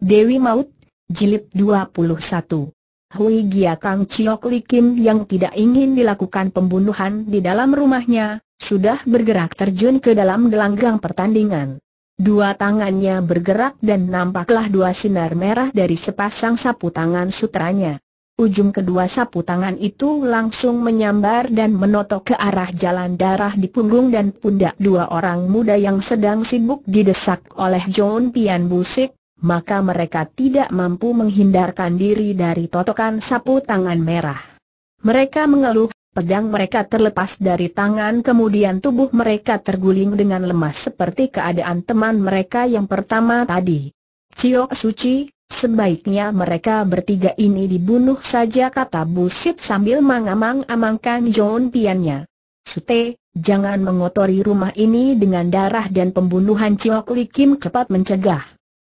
Dewi Maut, Jilid 21 Hui Gia Kang Chiok Li Kim yang tidak ingin dilakukan pembunuhan di dalam rumahnya, sudah bergerak terjun ke dalam gelanggang pertandingan. Dua tangannya bergerak dan nampaklah dua sinar merah dari sepasang sapu tangan sutranya. Ujung kedua sapu tangan itu langsung menyambar dan menotok ke arah jalan darah di punggung dan pundak dua orang muda yang sedang sibuk didesak oleh John Pian Busik, maka mereka tidak mampu menghindarkan diri dari totokan sapu tangan merah. Mereka mengeluh, pedang mereka terlepas dari tangan kemudian tubuh mereka terguling dengan lemas seperti keadaan teman mereka yang pertama tadi. Ciok Suci, Sebaiknya mereka bertiga ini dibunuh saja kata Busit sambil mengamang-amangkan John Piannya. Sute, jangan mengotori rumah ini dengan darah dan pembunuhan Ciok Likim cepat mencegah.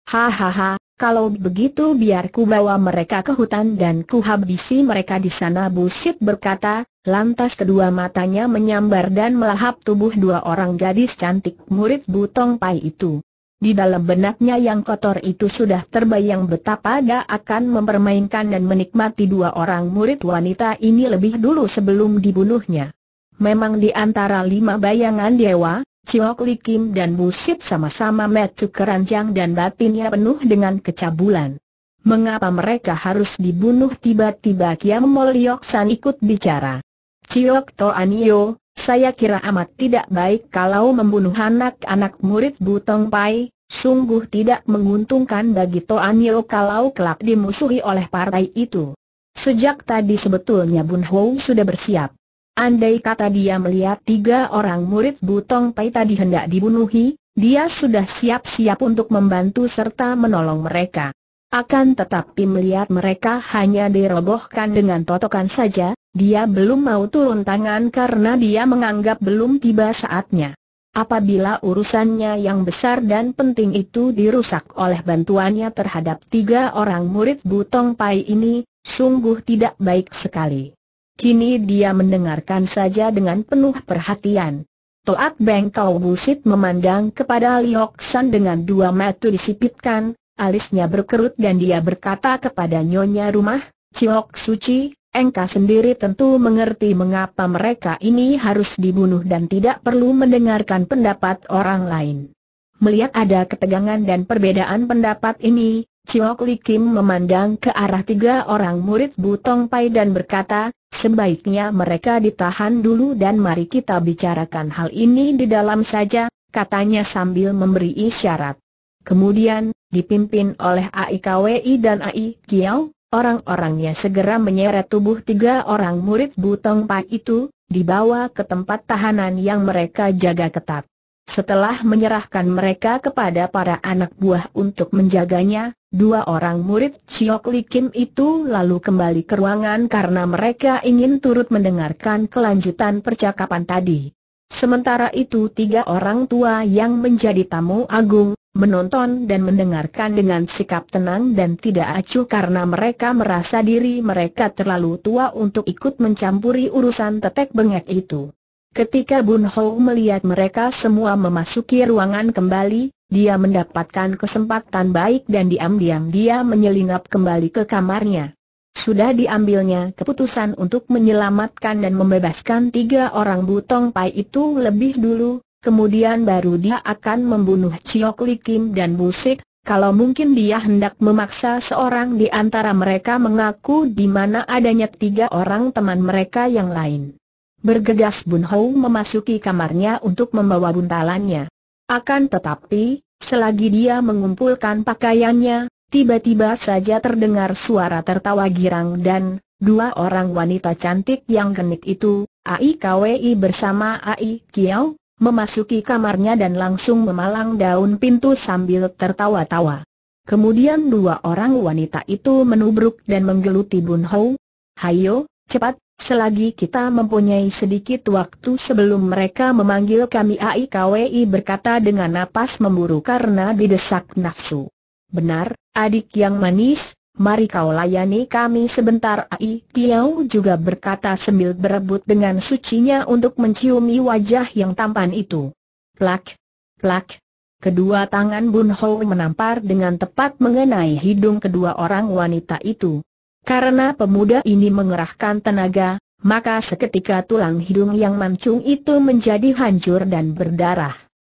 Hahaha, kalau begitu biar ku bawa mereka ke hutan dan ku habisi mereka di sana Busit berkata, lantas kedua matanya menyambar dan melahap tubuh dua orang gadis cantik murid Butong Pai itu. Di dalam benaknya yang kotor itu sudah terbayang betapa dia akan mempermainkan dan menikmati dua orang murid wanita ini lebih dulu sebelum dibunuhnya. Memang di antara lima bayangan dewa, Ciok Li Kim dan Busit sama-sama metu keranjang dan batinnya penuh dengan kecabulan. Mengapa mereka harus dibunuh tiba-tiba Kiam Moliok San ikut bicara. Ciok To Anio, saya kira amat tidak baik kalau membunuh anak-anak murid Butong Pai, sungguh tidak menguntungkan bagi To Anio kalau kelak dimusuhi oleh partai itu. Sejak tadi sebetulnya Bun Hou sudah bersiap. Andai kata dia melihat tiga orang murid Butong Pai tadi hendak dibunuhi, dia sudah siap-siap untuk membantu serta menolong mereka. Akan tetapi melihat mereka hanya dirobohkan dengan totokan saja, dia belum mau turun tangan karena dia menganggap belum tiba saatnya. Apabila urusannya yang besar dan penting itu dirusak oleh bantuannya terhadap tiga orang murid Butong Pai ini, sungguh tidak baik sekali. Kini dia mendengarkan saja dengan penuh perhatian. Toat Beng Kau Busit memandang kepada Liok San dengan dua mata disipitkan, alisnya berkerut dan dia berkata kepada nyonya rumah, Ciok Suci, engkau sendiri tentu mengerti mengapa mereka ini harus dibunuh dan tidak perlu mendengarkan pendapat orang lain. Melihat ada ketegangan dan perbedaan pendapat ini, Chiok Li Kim memandang ke arah tiga orang murid Butong Pai dan berkata, sebaiknya mereka ditahan dulu dan mari kita bicarakan hal ini di dalam saja, katanya sambil memberi isyarat. Kemudian, dipimpin oleh Kwei dan AI Kiao, orang-orangnya segera menyeret tubuh tiga orang murid Butong Pai itu, dibawa ke tempat tahanan yang mereka jaga ketat. Setelah menyerahkan mereka kepada para anak buah untuk menjaganya, Dua orang murid Chiok Li Kim itu lalu kembali ke ruangan karena mereka ingin turut mendengarkan kelanjutan percakapan tadi. Sementara itu tiga orang tua yang menjadi tamu agung, menonton dan mendengarkan dengan sikap tenang dan tidak acuh karena mereka merasa diri mereka terlalu tua untuk ikut mencampuri urusan tetek bengek itu. Ketika Bun Ho melihat mereka semua memasuki ruangan kembali, dia mendapatkan kesempatan baik dan diam-diam dia menyelinap kembali ke kamarnya. Sudah diambilnya keputusan untuk menyelamatkan dan membebaskan tiga orang butong pai itu lebih dulu, kemudian baru dia akan membunuh Chiok Li Kim dan Busik, kalau mungkin dia hendak memaksa seorang di antara mereka mengaku di mana adanya tiga orang teman mereka yang lain. Bergegas Bun Hou memasuki kamarnya untuk membawa buntalannya. Akan tetapi, selagi dia mengumpulkan pakaiannya, tiba-tiba saja terdengar suara tertawa girang dan, dua orang wanita cantik yang genit itu, Ai Kwei bersama Ai Kiao, memasuki kamarnya dan langsung memalang daun pintu sambil tertawa-tawa. Kemudian dua orang wanita itu menubruk dan menggeluti Bun Hou. Hayo, cepat, Selagi kita mempunyai sedikit waktu sebelum mereka memanggil kami AIKWI berkata dengan napas memburu karena didesak nafsu. Benar, adik yang manis, mari kau layani kami sebentar AI juga berkata sambil berebut dengan sucinya untuk menciumi wajah yang tampan itu. Plak, plak. Kedua tangan Bun Ho menampar dengan tepat mengenai hidung kedua orang wanita itu. Karena pemuda ini mengerahkan tenaga, maka seketika tulang hidung yang mancung itu menjadi hancur dan berdarah.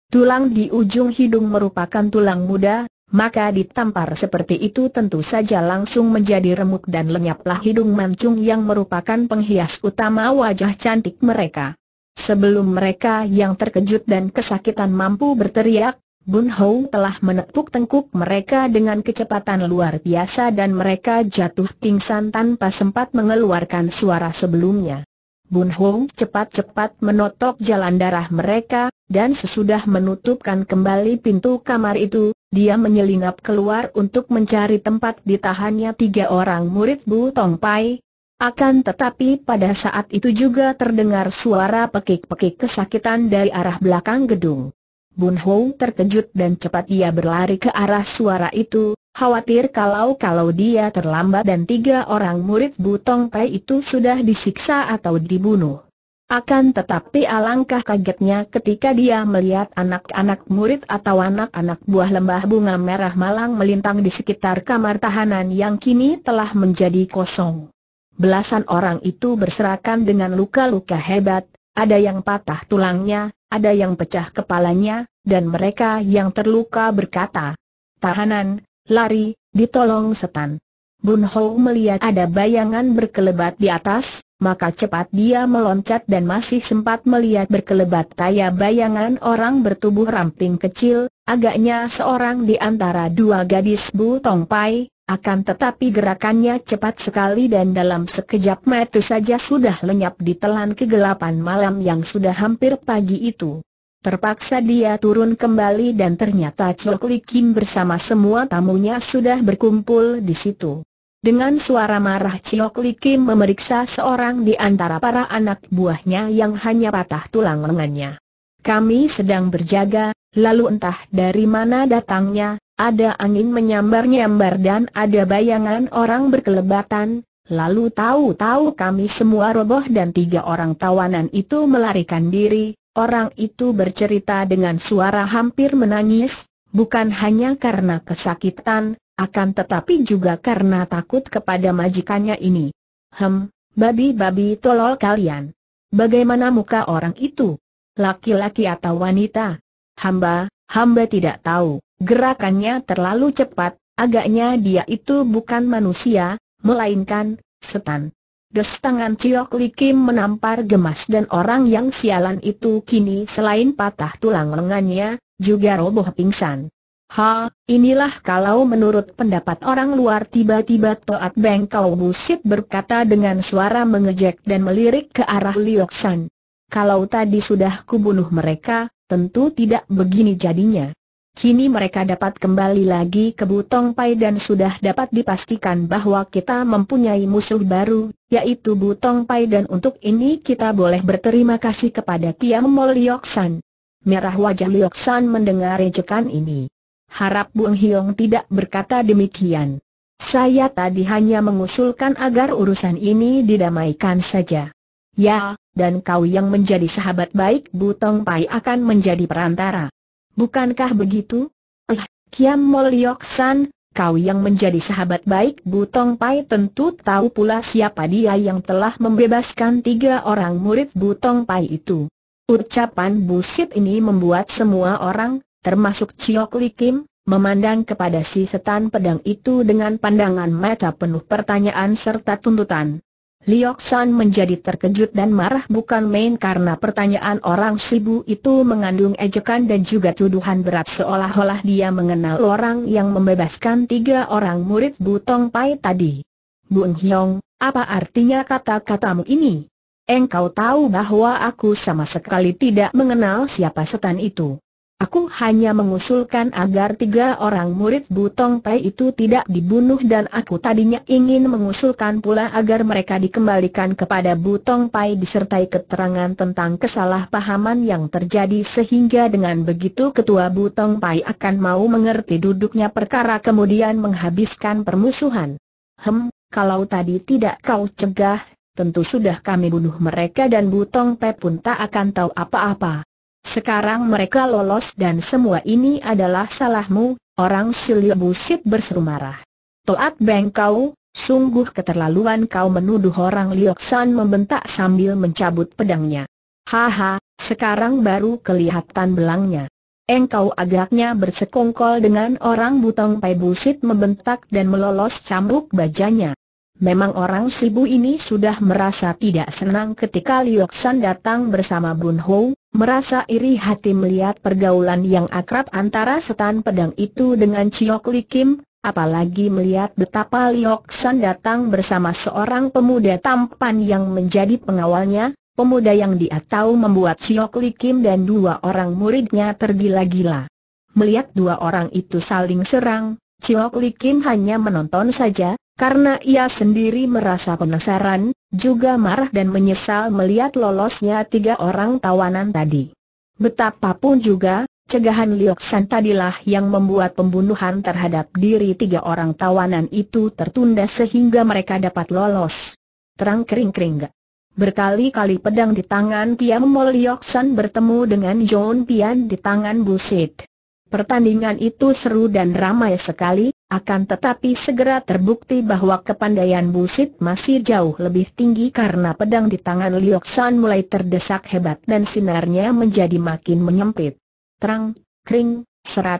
Tulang di ujung hidung merupakan tulang muda, maka ditampar seperti itu tentu saja langsung menjadi remuk dan lenyaplah hidung mancung yang merupakan penghias utama wajah cantik mereka. Sebelum mereka yang terkejut dan kesakitan mampu berteriak, Bun Hou telah menepuk tengkuk mereka dengan kecepatan luar biasa dan mereka jatuh pingsan tanpa sempat mengeluarkan suara sebelumnya. Bun Hou cepat-cepat menotok jalan darah mereka, dan sesudah menutupkan kembali pintu kamar itu, dia menyelinap keluar untuk mencari tempat ditahannya tiga orang murid Bu Tong Pai. Akan tetapi pada saat itu juga terdengar suara pekik-pekik kesakitan dari arah belakang gedung. Bun Hou terkejut dan cepat ia berlari ke arah suara itu, khawatir kalau-kalau dia terlambat dan tiga orang murid Butong Pei itu sudah disiksa atau dibunuh. Akan tetapi alangkah kagetnya ketika dia melihat anak-anak murid atau anak-anak buah lembah bunga merah malang melintang di sekitar kamar tahanan yang kini telah menjadi kosong. Belasan orang itu berserakan dengan luka-luka hebat, ada yang patah tulangnya, ada yang pecah kepalanya, dan mereka yang terluka berkata, Tahanan, lari, ditolong setan. Bun Hou melihat ada bayangan berkelebat di atas, maka cepat dia meloncat dan masih sempat melihat berkelebat kaya bayangan orang bertubuh ramping kecil, agaknya seorang di antara dua gadis Bu Tong Pai, akan tetapi gerakannya cepat sekali dan dalam sekejap mata saja sudah lenyap di telan kegelapan malam yang sudah hampir pagi itu. Terpaksa dia turun kembali dan ternyata Chok Kim bersama semua tamunya sudah berkumpul di situ. Dengan suara marah Ciok Li Kim memeriksa seorang di antara para anak buahnya yang hanya patah tulang lengannya. Kami sedang berjaga, lalu entah dari mana datangnya, ada angin menyambar-nyambar dan ada bayangan orang berkelebatan, lalu tahu-tahu kami semua roboh dan tiga orang tawanan itu melarikan diri, orang itu bercerita dengan suara hampir menangis, bukan hanya karena kesakitan, akan tetapi juga karena takut kepada majikannya ini. Hem, babi-babi tolol kalian. Bagaimana muka orang itu? Laki-laki atau wanita? Hamba, hamba tidak tahu. Gerakannya terlalu cepat, agaknya dia itu bukan manusia, melainkan setan. Des tangan Ciok Likim menampar gemas dan orang yang sialan itu kini selain patah tulang lengannya, juga roboh pingsan. Ha, inilah kalau menurut pendapat orang luar tiba-tiba Toat Beng Kau Busit berkata dengan suara mengejek dan melirik ke arah Liok San. Kalau tadi sudah kubunuh mereka, tentu tidak begini jadinya. Kini mereka dapat kembali lagi ke Butong Pai dan sudah dapat dipastikan bahwa kita mempunyai musuh baru, yaitu Butong Pai dan untuk ini kita boleh berterima kasih kepada Tiam Mol Lioksan. San. Merah wajah Liok San mendengar ejekan ini. Harap Bung Hiong tidak berkata demikian. Saya tadi hanya mengusulkan agar urusan ini didamaikan saja. Ya, dan kau yang menjadi sahabat baik Butong Pai akan menjadi perantara. Bukankah begitu? Eh, Kiam Moliok San, kau yang menjadi sahabat baik Butong Pai tentu tahu pula siapa dia yang telah membebaskan tiga orang murid Butong Pai itu. Ucapan busit ini membuat semua orang termasuk Chiok Li Kim, memandang kepada si setan pedang itu dengan pandangan mata penuh pertanyaan serta tuntutan. Liok San menjadi terkejut dan marah bukan main karena pertanyaan orang Sibu itu mengandung ejekan dan juga tuduhan berat seolah-olah dia mengenal orang yang membebaskan tiga orang murid Butong Pai tadi. Bung Hyong, apa artinya kata-katamu ini? Engkau tahu bahwa aku sama sekali tidak mengenal siapa setan itu. Aku hanya mengusulkan agar tiga orang murid Butong Pai itu tidak dibunuh dan aku tadinya ingin mengusulkan pula agar mereka dikembalikan kepada Butong Pai disertai keterangan tentang kesalahpahaman yang terjadi sehingga dengan begitu ketua Butong Pai akan mau mengerti duduknya perkara kemudian menghabiskan permusuhan. Hem, kalau tadi tidak kau cegah, tentu sudah kami bunuh mereka dan Butong Pai pun tak akan tahu apa-apa. Sekarang mereka lolos dan semua ini adalah salahmu, orang Silio Busit berseru marah. Toat Beng kau, sungguh keterlaluan kau menuduh orang Lioksan membentak sambil mencabut pedangnya. Haha, sekarang baru kelihatan belangnya. Engkau agaknya bersekongkol dengan orang Butong Pai Busit membentak dan melolos cambuk bajanya. Memang orang Sibu ini sudah merasa tidak senang ketika Lioksan datang bersama Bun Ho, merasa iri hati melihat pergaulan yang akrab antara setan pedang itu dengan Chiok Li Kim, apalagi melihat betapa Lioksan datang bersama seorang pemuda tampan yang menjadi pengawalnya, pemuda yang dia tahu membuat Chiok Li Kim dan dua orang muridnya tergila-gila. Melihat dua orang itu saling serang, Chiok Li Kim hanya menonton saja, karena ia sendiri merasa penasaran, juga marah dan menyesal melihat lolosnya tiga orang tawanan tadi. Betapapun juga, cegahan Liok San tadilah yang membuat pembunuhan terhadap diri tiga orang tawanan itu tertunda sehingga mereka dapat lolos. Terang kering-kering Berkali-kali pedang di tangan Tiam Mol Liok bertemu dengan John Pian di tangan Busit. Pertandingan itu seru dan ramai sekali, akan tetapi segera terbukti bahwa kepandaian Busit masih jauh lebih tinggi karena pedang di tangan Lioksan mulai terdesak hebat dan sinarnya menjadi makin menyempit. Terang, kering, serat.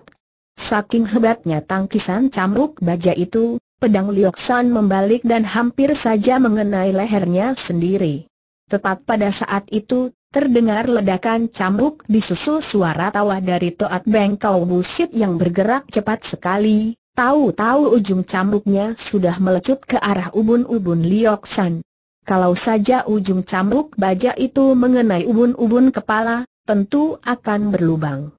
Saking hebatnya tangkisan cambuk baja itu, pedang Lioksan membalik dan hampir saja mengenai lehernya sendiri. Tepat pada saat itu, Terdengar ledakan cambuk disusul suara tawa dari Toat Bengkau Busit yang bergerak cepat sekali, Tahu-tahu ujung cambuknya sudah melecut ke arah ubun-ubun Liok San. Kalau saja ujung cambuk baja itu mengenai ubun-ubun kepala, tentu akan berlubang.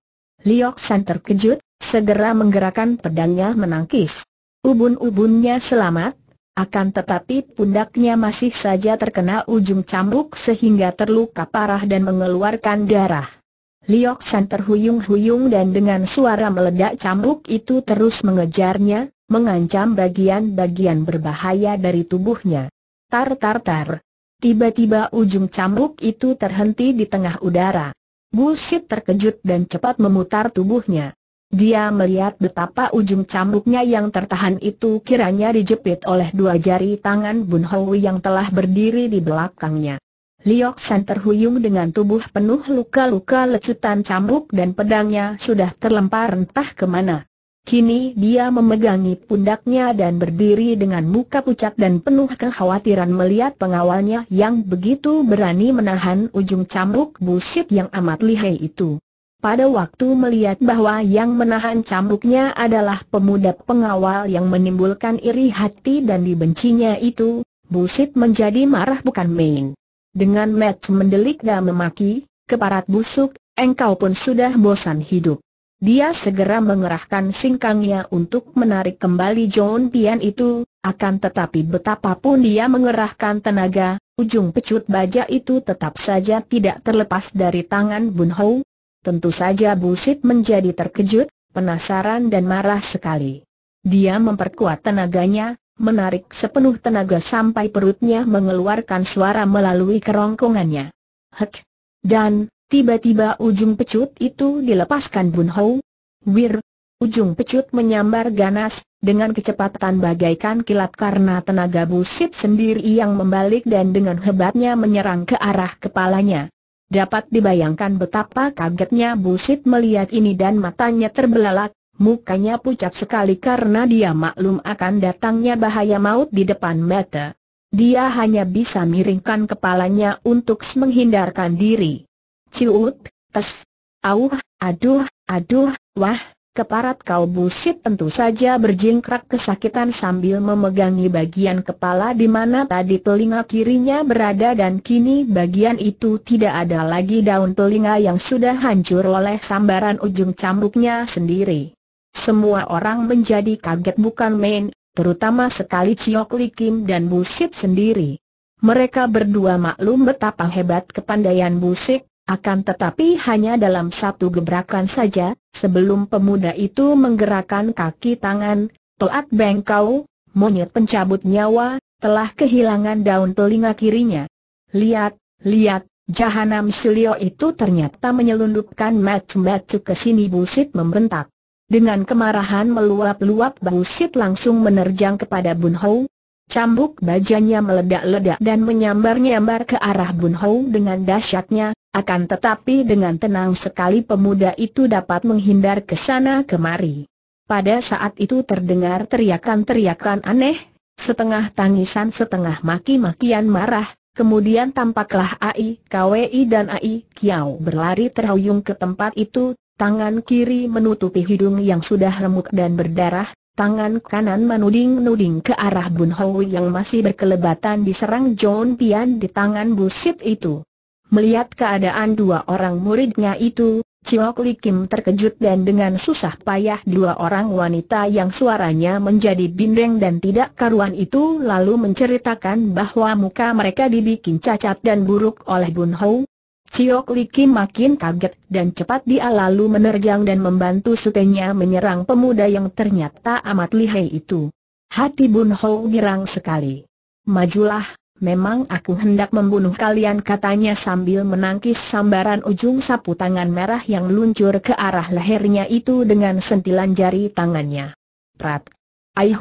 Liok San terkejut, segera menggerakkan pedangnya menangkis. Ubun-ubunnya selamat, akan tetapi pundaknya masih saja terkena ujung cambuk sehingga terluka parah dan mengeluarkan darah. Liok San terhuyung-huyung dan dengan suara meledak cambuk itu terus mengejarnya, mengancam bagian-bagian berbahaya dari tubuhnya. Tar tar tar. Tiba-tiba ujung cambuk itu terhenti di tengah udara. Busit terkejut dan cepat memutar tubuhnya. Dia melihat betapa ujung cambuknya yang tertahan itu kiranya dijepit oleh dua jari tangan Bun Hou yang telah berdiri di belakangnya. Liok San terhuyung dengan tubuh penuh luka-luka lecutan cambuk dan pedangnya sudah terlempar entah kemana. Kini dia memegangi pundaknya dan berdiri dengan muka pucat dan penuh kekhawatiran melihat pengawalnya yang begitu berani menahan ujung cambuk busit yang amat lihai itu. Pada waktu melihat bahwa yang menahan cambuknya adalah pemuda pengawal yang menimbulkan iri hati dan dibencinya itu, Busit menjadi marah bukan main. Dengan match mendelik dan memaki, keparat busuk, engkau pun sudah bosan hidup. Dia segera mengerahkan singkangnya untuk menarik kembali John Pian itu, akan tetapi betapapun dia mengerahkan tenaga, ujung pecut baja itu tetap saja tidak terlepas dari tangan Bun Ho. Tentu saja Busit menjadi terkejut, penasaran dan marah sekali. Dia memperkuat tenaganya, menarik sepenuh tenaga sampai perutnya mengeluarkan suara melalui kerongkongannya. Hek! Dan, tiba-tiba ujung pecut itu dilepaskan Bun Hou. Wir! Ujung pecut menyambar ganas, dengan kecepatan bagaikan kilat karena tenaga busit sendiri yang membalik dan dengan hebatnya menyerang ke arah kepalanya. Dapat dibayangkan betapa kagetnya busit melihat ini dan matanya terbelalak, mukanya pucat sekali karena dia maklum akan datangnya bahaya maut di depan mata. Dia hanya bisa miringkan kepalanya untuk menghindarkan diri. Ciut, tes, auh, aduh, aduh, wah, keparat kau busit tentu saja berjingkrak kesakitan sambil memegangi bagian kepala di mana tadi telinga kirinya berada dan kini bagian itu tidak ada lagi daun telinga yang sudah hancur oleh sambaran ujung cambuknya sendiri. Semua orang menjadi kaget bukan main, terutama sekali Ciok Li Kim dan Busit sendiri. Mereka berdua maklum betapa hebat kepandaian Busik, akan tetapi hanya dalam satu gebrakan saja, sebelum pemuda itu menggerakkan kaki tangan, Toat Bengkau, monyet pencabut nyawa, telah kehilangan daun telinga kirinya. Lihat, lihat, Jahanam Sulio itu ternyata menyelundupkan match match ke sini Busit membentak. Dengan kemarahan meluap-luap Bangsit langsung menerjang kepada Bun Hou. Cambuk bajanya meledak-ledak dan menyambar-nyambar ke arah Bun Hou dengan dahsyatnya, akan tetapi dengan tenang sekali pemuda itu dapat menghindar ke sana kemari. Pada saat itu terdengar teriakan-teriakan aneh, setengah tangisan setengah maki-makian marah, Kemudian tampaklah Ai Kwi dan Ai Kiao berlari terhuyung ke tempat itu, Tangan kiri menutupi hidung yang sudah remuk dan berdarah, tangan kanan menuding-nuding ke arah Bun Hoi yang masih berkelebatan diserang John Pian di tangan busit itu. Melihat keadaan dua orang muridnya itu, Chiok Li Kim terkejut dan dengan susah payah dua orang wanita yang suaranya menjadi bindeng dan tidak karuan itu lalu menceritakan bahwa muka mereka dibikin cacat dan buruk oleh Bun Hou, Ciok Li Kim makin kaget dan cepat dia lalu menerjang dan membantu sutenya menyerang pemuda yang ternyata amat lihai itu. Hati Bun Ho girang sekali. Majulah, memang aku hendak membunuh kalian katanya sambil menangkis sambaran ujung sapu tangan merah yang luncur ke arah lehernya itu dengan sentilan jari tangannya. Prat. Aih,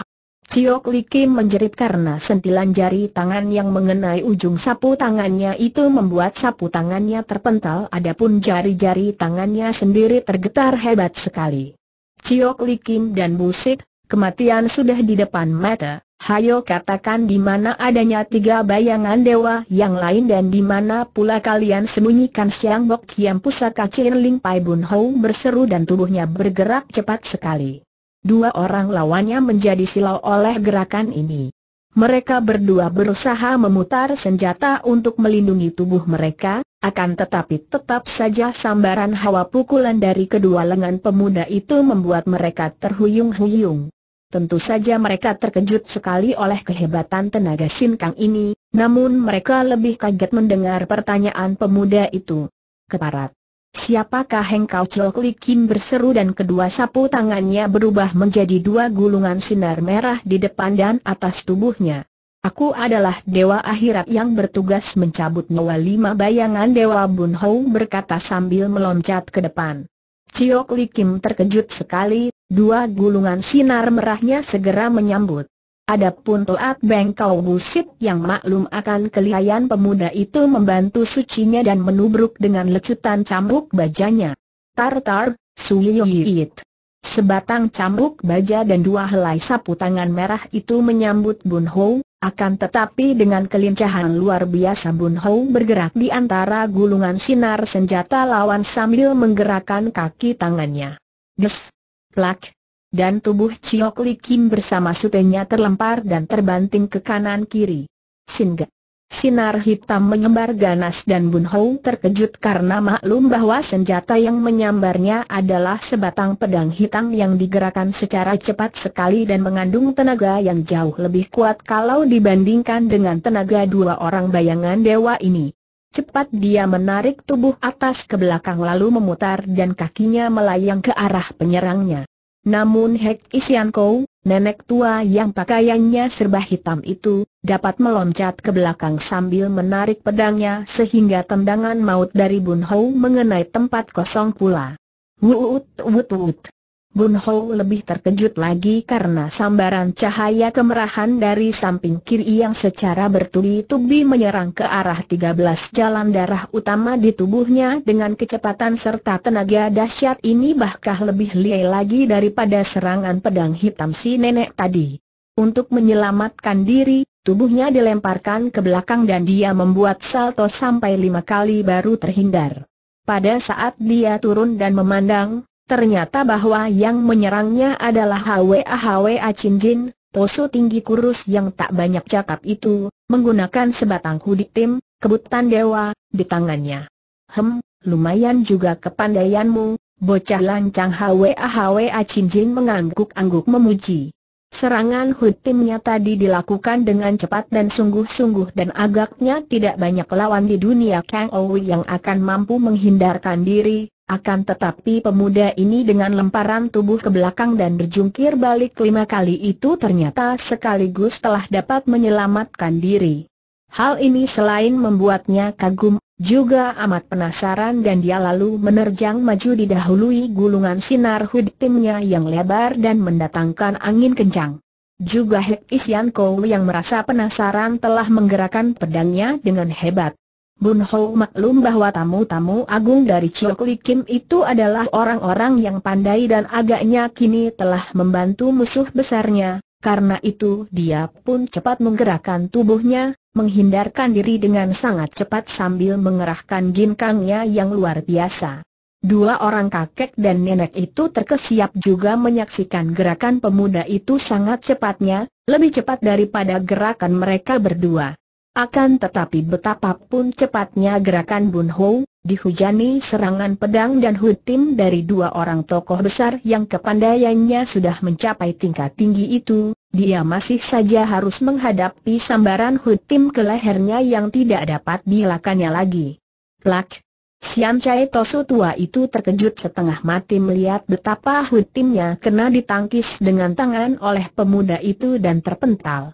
Tiok Li Kim menjerit karena sentilan jari tangan yang mengenai ujung sapu tangannya itu membuat sapu tangannya terpental adapun jari-jari tangannya sendiri tergetar hebat sekali. Tiok Li Kim dan Busik, kematian sudah di depan mata, hayo katakan di mana adanya tiga bayangan dewa yang lain dan di mana pula kalian sembunyikan Siang Bok yang Pusaka Chin Ling Pai Bun Hou berseru dan tubuhnya bergerak cepat sekali. Dua orang lawannya menjadi silau oleh gerakan ini. Mereka berdua berusaha memutar senjata untuk melindungi tubuh mereka, akan tetapi tetap saja sambaran hawa pukulan dari kedua lengan pemuda itu membuat mereka terhuyung-huyung. Tentu saja mereka terkejut sekali oleh kehebatan tenaga sinkang ini, namun mereka lebih kaget mendengar pertanyaan pemuda itu. Keparat. Siapakah engkau Chokli Kim berseru dan kedua sapu tangannya berubah menjadi dua gulungan sinar merah di depan dan atas tubuhnya. Aku adalah dewa akhirat yang bertugas mencabut nyawa lima bayangan dewa Bun Hou berkata sambil meloncat ke depan. Ciok Li Kim terkejut sekali, dua gulungan sinar merahnya segera menyambut. Adapun Toat Bengkau Busit yang maklum akan kelihayan pemuda itu membantu sucinya dan menubruk dengan lecutan cambuk bajanya. Tartar, suyuyuyit. Sebatang cambuk baja dan dua helai sapu tangan merah itu menyambut Bun Ho, akan tetapi dengan kelincahan luar biasa Bun Ho bergerak di antara gulungan sinar senjata lawan sambil menggerakkan kaki tangannya. Des! Plak! dan tubuh Chiok Li Kim bersama sutenya terlempar dan terbanting ke kanan kiri. Singa. Sinar hitam menyebar ganas dan Bun Hou terkejut karena maklum bahwa senjata yang menyambarnya adalah sebatang pedang hitam yang digerakkan secara cepat sekali dan mengandung tenaga yang jauh lebih kuat kalau dibandingkan dengan tenaga dua orang bayangan dewa ini. Cepat dia menarik tubuh atas ke belakang lalu memutar dan kakinya melayang ke arah penyerangnya. Namun Hek Kou, nenek tua yang pakaiannya serba hitam itu, dapat meloncat ke belakang sambil menarik pedangnya sehingga tendangan maut dari Bun Hou mengenai tempat kosong pula. Wut wut wut Bun Ho lebih terkejut lagi karena sambaran cahaya kemerahan dari samping kiri yang secara bertubi-tubi menyerang ke arah 13 jalan darah utama di tubuhnya dengan kecepatan serta tenaga dahsyat ini bahkan lebih liai lagi daripada serangan pedang hitam si nenek tadi. Untuk menyelamatkan diri, tubuhnya dilemparkan ke belakang dan dia membuat salto sampai lima kali baru terhindar. Pada saat dia turun dan memandang, Ternyata bahwa yang menyerangnya adalah HWA HWA Jin, Tosu tinggi kurus yang tak banyak cakap itu, menggunakan sebatang hudik tim, kebutan dewa, di tangannya. Hem, lumayan juga kepandaianmu, bocah lancang HWA HWA Jin mengangguk-angguk memuji. Serangan timnya tadi dilakukan dengan cepat dan sungguh-sungguh dan agaknya tidak banyak lawan di dunia Kang Owi yang akan mampu menghindarkan diri, akan tetapi pemuda ini dengan lemparan tubuh ke belakang dan berjungkir balik lima kali itu ternyata sekaligus telah dapat menyelamatkan diri. Hal ini selain membuatnya kagum, juga amat penasaran dan dia lalu menerjang maju didahului gulungan sinar hud timnya yang lebar dan mendatangkan angin kencang. Juga Hek Isyanko yang merasa penasaran telah menggerakkan pedangnya dengan hebat. Bun Hou maklum bahwa tamu-tamu agung dari Chiok Li Kim itu adalah orang-orang yang pandai dan agaknya kini telah membantu musuh besarnya, karena itu dia pun cepat menggerakkan tubuhnya, menghindarkan diri dengan sangat cepat sambil mengerahkan ginkangnya yang luar biasa. Dua orang kakek dan nenek itu terkesiap juga menyaksikan gerakan pemuda itu sangat cepatnya, lebih cepat daripada gerakan mereka berdua. Akan tetapi betapapun cepatnya gerakan Bun Ho, dihujani serangan pedang dan hutim dari dua orang tokoh besar yang kepandaiannya sudah mencapai tingkat tinggi itu, dia masih saja harus menghadapi sambaran hutim ke lehernya yang tidak dapat dilakannya lagi. Plak! Sian Chai Tosu tua itu terkejut setengah mati melihat betapa hutimnya kena ditangkis dengan tangan oleh pemuda itu dan terpental.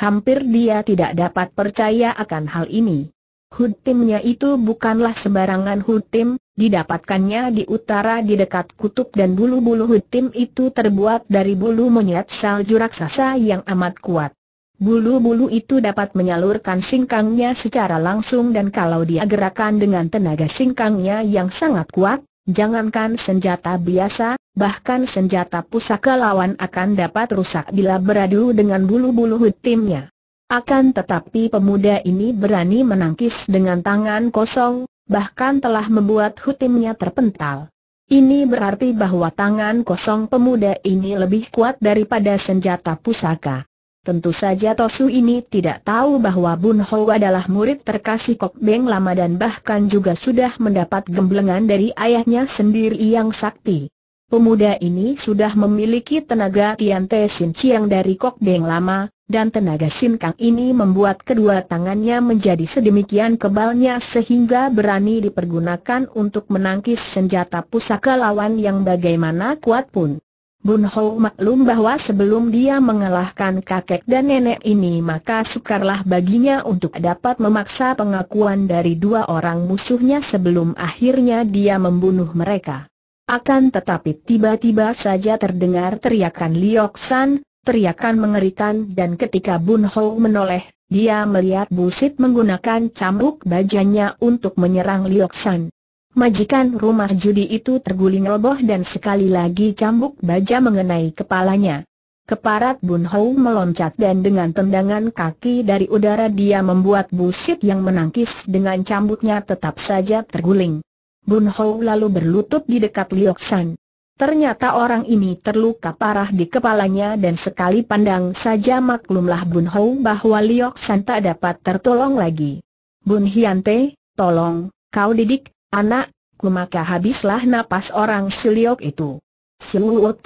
Hampir dia tidak dapat percaya akan hal ini. Hutimnya itu bukanlah sembarangan hutim, didapatkannya di utara di dekat kutub dan bulu-bulu hutim itu terbuat dari bulu monyet salju raksasa yang amat kuat. Bulu-bulu itu dapat menyalurkan singkangnya secara langsung dan kalau dia gerakan dengan tenaga singkangnya yang sangat kuat, jangankan senjata biasa, bahkan senjata pusaka lawan akan dapat rusak bila beradu dengan bulu-bulu hutimnya. Akan tetapi pemuda ini berani menangkis dengan tangan kosong, bahkan telah membuat hutimnya terpental. Ini berarti bahwa tangan kosong pemuda ini lebih kuat daripada senjata pusaka. Tentu saja Tosu ini tidak tahu bahwa Bun Ho adalah murid terkasih Kok Beng lama dan bahkan juga sudah mendapat gemblengan dari ayahnya sendiri yang sakti. Pemuda ini sudah memiliki tenaga Tian Te Sin Chiang dari Kok Beng lama, dan tenaga Sin Kang ini membuat kedua tangannya menjadi sedemikian kebalnya sehingga berani dipergunakan untuk menangkis senjata pusaka lawan yang bagaimana kuat pun. Bun Ho maklum bahwa sebelum dia mengalahkan kakek dan nenek ini maka sukarlah baginya untuk dapat memaksa pengakuan dari dua orang musuhnya sebelum akhirnya dia membunuh mereka. Akan tetapi tiba-tiba saja terdengar teriakan Liok San, teriakan mengerikan dan ketika Bun Ho menoleh, dia melihat Busit menggunakan cambuk bajanya untuk menyerang Liok San. Majikan rumah judi itu terguling roboh dan sekali lagi cambuk baja mengenai kepalanya. Keparat Bun Ho meloncat dan dengan tendangan kaki dari udara dia membuat Busit yang menangkis dengan cambuknya tetap saja terguling. Bun Hou lalu berlutut di dekat Liok San. Ternyata orang ini terluka parah di kepalanya dan sekali pandang saja maklumlah Bun Hou bahwa Liok San tak dapat tertolong lagi. Bun Hiante, tolong, kau didik, anak, ku maka habislah napas orang Liok itu. Wut,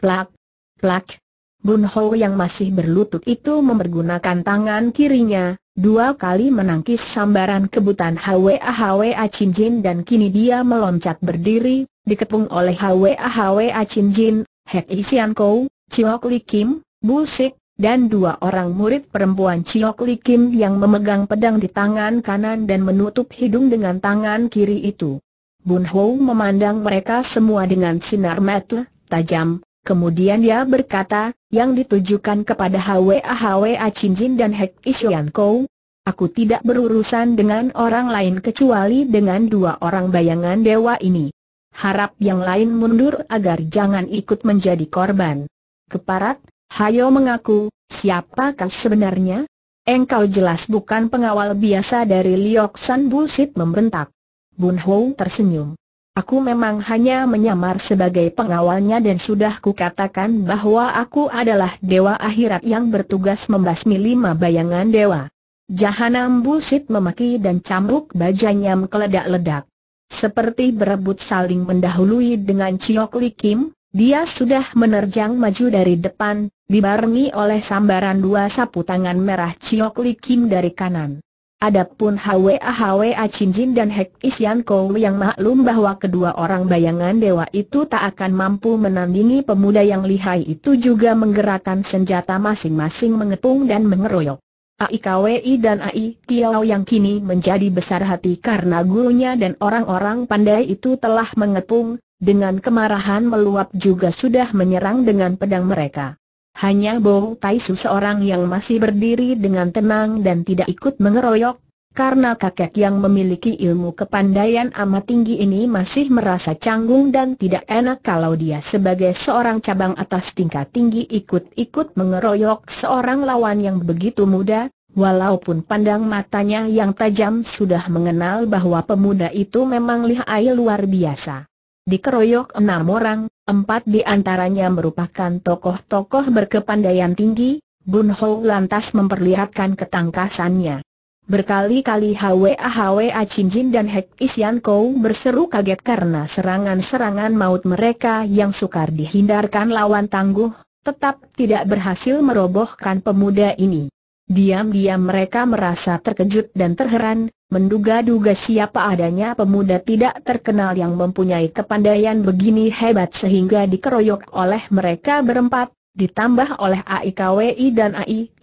Plak. Plak. Bun Ho yang masih berlutut itu mempergunakan tangan kirinya, dua kali menangkis sambaran kebutan Hwa Hwa Chin Jin dan kini dia meloncat berdiri, dikepung oleh Hwa Hwa Chin Jin, Hek Isian Kou, Chiok Li Kim, Bu Sik, dan dua orang murid perempuan Chiok Li Kim yang memegang pedang di tangan kanan dan menutup hidung dengan tangan kiri itu. Bun Ho memandang mereka semua dengan sinar mata tajam, Kemudian dia berkata, yang ditujukan kepada HWA HWA Jin, dan Hek Isyuan Kou, aku tidak berurusan dengan orang lain kecuali dengan dua orang bayangan dewa ini. Harap yang lain mundur agar jangan ikut menjadi korban. Keparat, Hayo mengaku, siapakah sebenarnya? Engkau jelas bukan pengawal biasa dari Liok San Bullshit membentak. Bun Ho tersenyum. Aku memang hanya menyamar sebagai pengawalnya dan sudah kukatakan bahwa aku adalah dewa akhirat yang bertugas membasmi lima bayangan dewa. Jahanam busit memaki dan cambuk bajanya meledak-ledak. Seperti berebut saling mendahului dengan Ciok Li Kim, dia sudah menerjang maju dari depan, dibarengi oleh sambaran dua sapu tangan merah Ciok Li Kim dari kanan. Adapun Hwa Hwa Cinjin dan Hek Isian Kou yang maklum bahwa kedua orang bayangan dewa itu tak akan mampu menandingi pemuda yang lihai itu juga menggerakkan senjata masing-masing mengepung dan mengeroyok. Ai AIKWI dan AI Tiao yang kini menjadi besar hati karena gurunya dan orang-orang pandai itu telah mengepung, dengan kemarahan meluap juga sudah menyerang dengan pedang mereka. Hanya Bo Taisu seorang yang masih berdiri dengan tenang dan tidak ikut mengeroyok, karena kakek yang memiliki ilmu kepandaian amat tinggi ini masih merasa canggung dan tidak enak kalau dia sebagai seorang cabang atas tingkat tinggi ikut-ikut mengeroyok seorang lawan yang begitu muda, walaupun pandang matanya yang tajam sudah mengenal bahwa pemuda itu memang lihai luar biasa dikeroyok enam orang, empat di antaranya merupakan tokoh-tokoh berkepandaian tinggi, Bun Ho lantas memperlihatkan ketangkasannya. Berkali-kali Hwa Hwa Chin Jin dan Hek Isian Kou berseru kaget karena serangan-serangan maut mereka yang sukar dihindarkan lawan tangguh, tetap tidak berhasil merobohkan pemuda ini. Diam-diam mereka merasa terkejut dan terheran, menduga-duga siapa adanya pemuda tidak terkenal yang mempunyai kepandaian begini hebat sehingga dikeroyok oleh mereka berempat, ditambah oleh AIKWI dan AI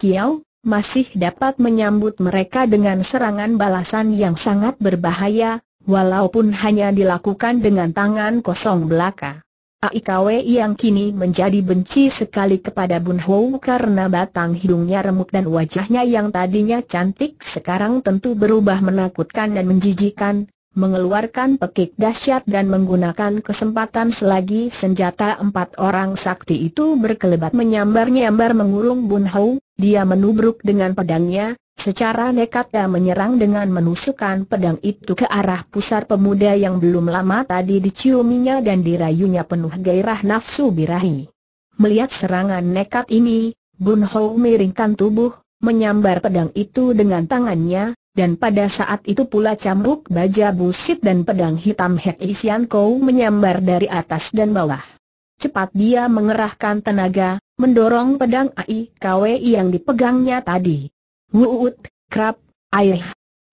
masih dapat menyambut mereka dengan serangan balasan yang sangat berbahaya, walaupun hanya dilakukan dengan tangan kosong belaka. AIKW yang kini menjadi benci sekali kepada Bun Hou karena batang hidungnya remuk dan wajahnya yang tadinya cantik sekarang tentu berubah menakutkan dan menjijikan, mengeluarkan pekik dahsyat dan menggunakan kesempatan selagi senjata empat orang sakti itu berkelebat menyambar-nyambar mengurung Bun Hou, dia menubruk dengan pedangnya, Secara nekat nekatnya menyerang dengan menusukkan pedang itu ke arah pusar pemuda yang belum lama tadi diciuminya dan dirayunya penuh gairah nafsu birahi. Melihat serangan nekat ini, Bun Ho miringkan tubuh, menyambar pedang itu dengan tangannya, dan pada saat itu pula cambuk baja busit dan pedang hitam Hek Isian Kou menyambar dari atas dan bawah. Cepat dia mengerahkan tenaga, mendorong pedang Ai Kwe yang dipegangnya tadi. Wuut, krap, air.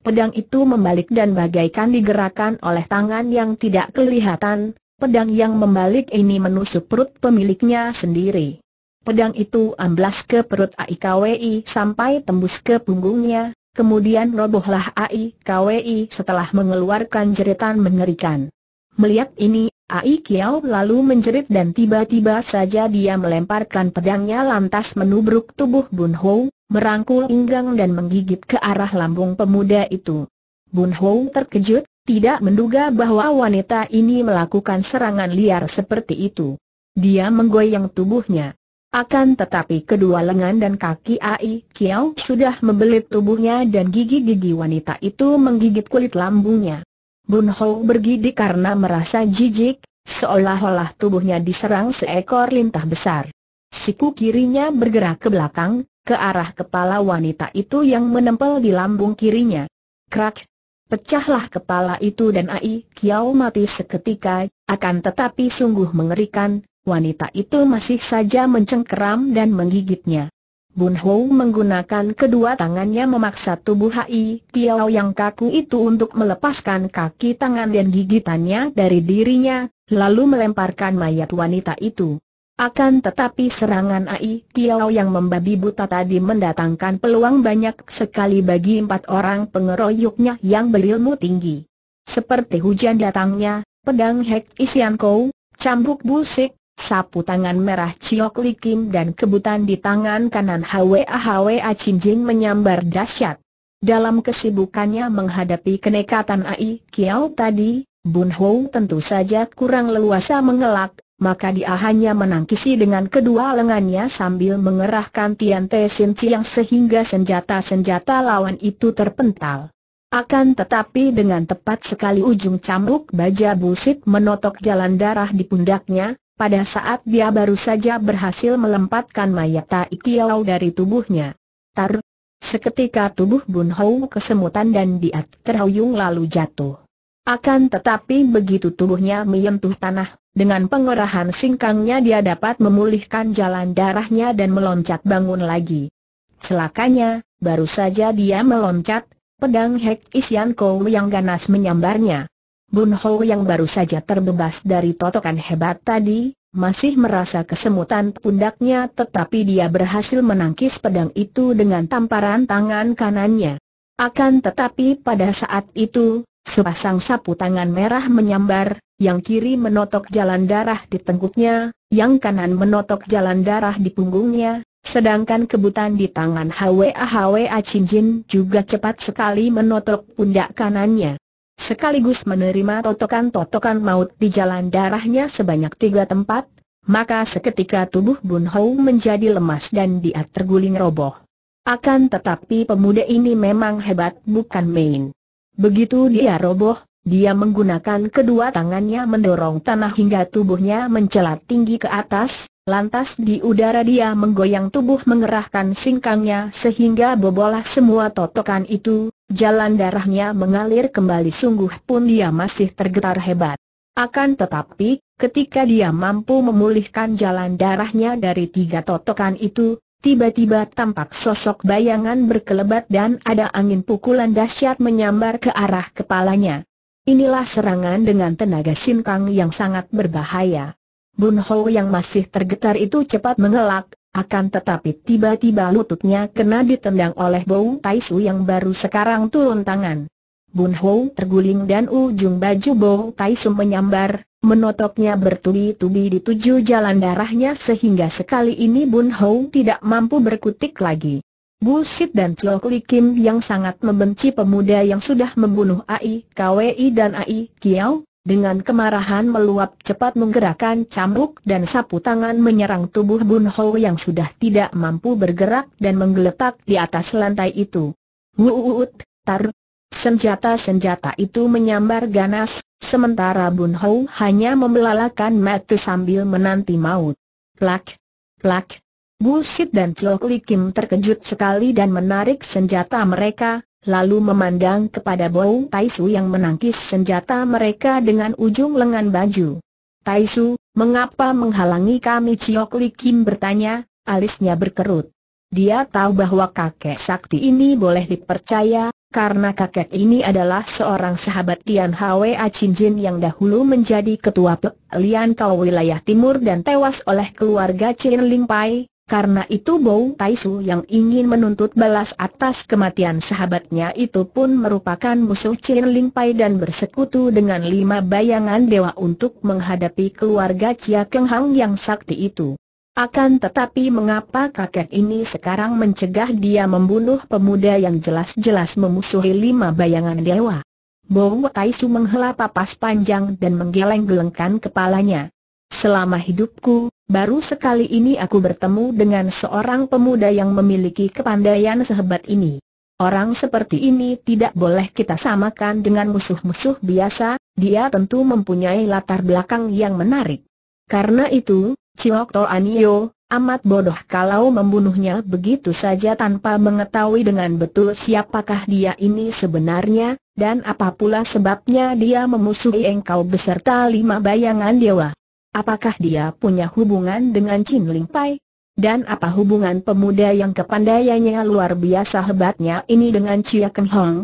Pedang itu membalik dan bagaikan digerakkan oleh tangan yang tidak kelihatan, pedang yang membalik ini menusuk perut pemiliknya sendiri. Pedang itu amblas ke perut AIKWI sampai tembus ke punggungnya, kemudian robohlah AIKWI setelah mengeluarkan jeritan mengerikan. Melihat ini, Ai Kiao lalu menjerit dan tiba-tiba saja dia melemparkan pedangnya lantas menubruk tubuh Bun Hou, merangkul pinggang dan menggigit ke arah lambung pemuda itu. Bun Hou terkejut, tidak menduga bahwa wanita ini melakukan serangan liar seperti itu. Dia menggoyang tubuhnya. Akan tetapi kedua lengan dan kaki Ai Kiao sudah membelit tubuhnya dan gigi-gigi wanita itu menggigit kulit lambungnya. Bun Hou bergidik karena merasa jijik, seolah-olah tubuhnya diserang seekor lintah besar. Siku kirinya bergerak ke belakang, ke arah kepala wanita itu yang menempel di lambung kirinya. Krak! Pecahlah kepala itu dan Ai Kiao mati seketika, akan tetapi sungguh mengerikan, wanita itu masih saja mencengkeram dan menggigitnya. Bun Ho menggunakan kedua tangannya memaksa tubuh Ai, kiau yang kaku itu untuk melepaskan kaki tangan dan gigitannya dari dirinya, lalu melemparkan mayat wanita itu. Akan tetapi serangan Ai Tiao yang membabi buta tadi mendatangkan peluang banyak sekali bagi empat orang pengeroyoknya yang berilmu tinggi. Seperti hujan datangnya, pedang Hek Isian Kou, cambuk busik, sapu tangan merah Chiok Li Kim dan kebutan di tangan kanan Hwa Hwa Chin Jing menyambar dahsyat. Dalam kesibukannya menghadapi kenekatan Ai Kiao tadi, Bun Hou tentu saja kurang leluasa mengelak, maka dia hanya menangkisi dengan kedua lengannya sambil mengerahkan Tian Te Sin Chiang sehingga senjata-senjata lawan itu terpental. Akan tetapi dengan tepat sekali ujung cambuk baja busit menotok jalan darah di pundaknya, pada saat dia baru saja berhasil melempatkan mayat Tai Kiao dari tubuhnya. Tar! Seketika tubuh Bun Hou kesemutan dan dia terhuyung lalu jatuh. Akan tetapi begitu tubuhnya menyentuh tanah, dengan pengerahan singkangnya dia dapat memulihkan jalan darahnya dan meloncat bangun lagi. Selakanya, baru saja dia meloncat, pedang Hek Isian Kou yang ganas menyambarnya. Bun Ho yang baru saja terbebas dari totokan hebat tadi, masih merasa kesemutan pundaknya tetapi dia berhasil menangkis pedang itu dengan tamparan tangan kanannya. Akan tetapi pada saat itu, sepasang sapu tangan merah menyambar, yang kiri menotok jalan darah di tengkuknya, yang kanan menotok jalan darah di punggungnya, sedangkan kebutan di tangan Hwa Hwa Cinjin juga cepat sekali menotok pundak kanannya. Sekaligus menerima totokan-totokan maut di jalan darahnya sebanyak tiga tempat, maka seketika tubuh Bun Hou menjadi lemas dan dia terguling roboh. Akan tetapi pemuda ini memang hebat bukan main. Begitu dia roboh, dia menggunakan kedua tangannya mendorong tanah hingga tubuhnya mencelat tinggi ke atas, lantas di udara dia menggoyang tubuh mengerahkan singkangnya sehingga bobolah semua totokan itu, jalan darahnya mengalir kembali sungguh pun dia masih tergetar hebat. Akan tetapi, ketika dia mampu memulihkan jalan darahnya dari tiga totokan itu, Tiba-tiba tampak sosok bayangan berkelebat dan ada angin pukulan dahsyat menyambar ke arah kepalanya. Inilah serangan dengan tenaga sinkang yang sangat berbahaya. Bun Ho yang masih tergetar itu cepat mengelak, akan tetapi tiba-tiba lututnya kena ditendang oleh Bou Tai Su yang baru sekarang turun tangan. Bun Ho terguling dan ujung baju Bou Tai Su menyambar, menotoknya bertubi-tubi di tujuh jalan darahnya sehingga sekali ini Bun Ho tidak mampu berkutik lagi. Busit dan Chok Li Kim yang sangat membenci pemuda yang sudah membunuh Ai, Kwi dan Ai, Kiao, dengan kemarahan meluap cepat menggerakkan cambuk dan sapu tangan menyerang tubuh Bun Ho yang sudah tidak mampu bergerak dan menggeletak di atas lantai itu. Wuuut, tar. Senjata-senjata itu menyambar ganas, sementara Bun Ho hanya membelalakan mata sambil menanti maut. Plak, plak, Busit dan Chokli Kim terkejut sekali dan menarik senjata mereka, lalu memandang kepada Tai Su yang menangkis senjata mereka dengan ujung lengan baju. Tai Su, mengapa menghalangi kami Chokli Kim bertanya, alisnya berkerut. Dia tahu bahwa kakek sakti ini boleh dipercaya, karena kakek ini adalah seorang sahabat Tian Hwa Jin yang dahulu menjadi ketua Pek Lian Kau wilayah timur dan tewas oleh keluarga Chin Ling Pai, karena itu Bou Tai Su yang ingin menuntut balas atas kematian sahabatnya itu pun merupakan musuh Chin Ling Pai dan bersekutu dengan lima bayangan dewa untuk menghadapi keluarga Chia Keng Hang yang sakti itu. Akan tetapi mengapa kakek ini sekarang mencegah dia membunuh pemuda yang jelas-jelas memusuhi lima bayangan dewa? Bou Tai Su menghela papas panjang dan menggeleng-gelengkan kepalanya. Selama hidupku, Baru sekali ini aku bertemu dengan seorang pemuda yang memiliki kepandaian sehebat ini. Orang seperti ini tidak boleh kita samakan dengan musuh-musuh biasa, dia tentu mempunyai latar belakang yang menarik. Karena itu, Ciok Anio, amat bodoh kalau membunuhnya begitu saja tanpa mengetahui dengan betul siapakah dia ini sebenarnya, dan apa sebabnya dia memusuhi engkau beserta lima bayangan dewa. Apakah dia punya hubungan dengan Chin Ling Pai? Dan apa hubungan pemuda yang kepandaiannya luar biasa hebatnya ini dengan Chia Keng Hong?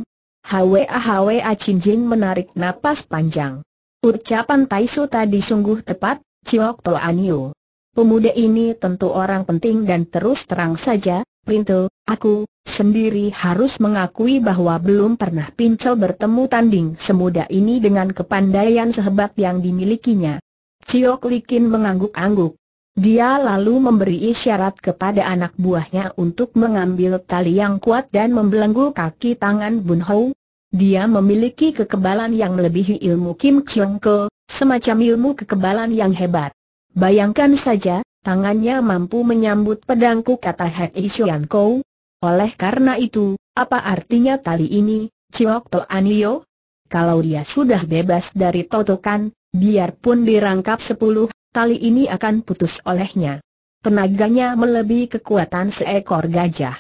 Hwa Hwa Chin Jin menarik napas panjang. Ucapan Taisu tadi sungguh tepat, Chiok To Yu. Pemuda ini tentu orang penting dan terus terang saja, Printo, aku, sendiri harus mengakui bahwa belum pernah Pincel bertemu tanding semuda ini dengan kepandaian sehebat yang dimilikinya. Ciok Likin mengangguk-angguk. Dia lalu memberi isyarat kepada anak buahnya untuk mengambil tali yang kuat dan membelenggu kaki tangan Bun Hou. Dia memiliki kekebalan yang melebihi ilmu Kim Chiong Ke, semacam ilmu kekebalan yang hebat. Bayangkan saja, tangannya mampu menyambut pedangku kata Hei Isyuan Kou. Oleh karena itu, apa artinya tali ini, Ciok To Anio? Kalau dia sudah bebas dari totokan, Biarpun dirangkap sepuluh, tali ini akan putus olehnya. Tenaganya melebihi kekuatan seekor gajah.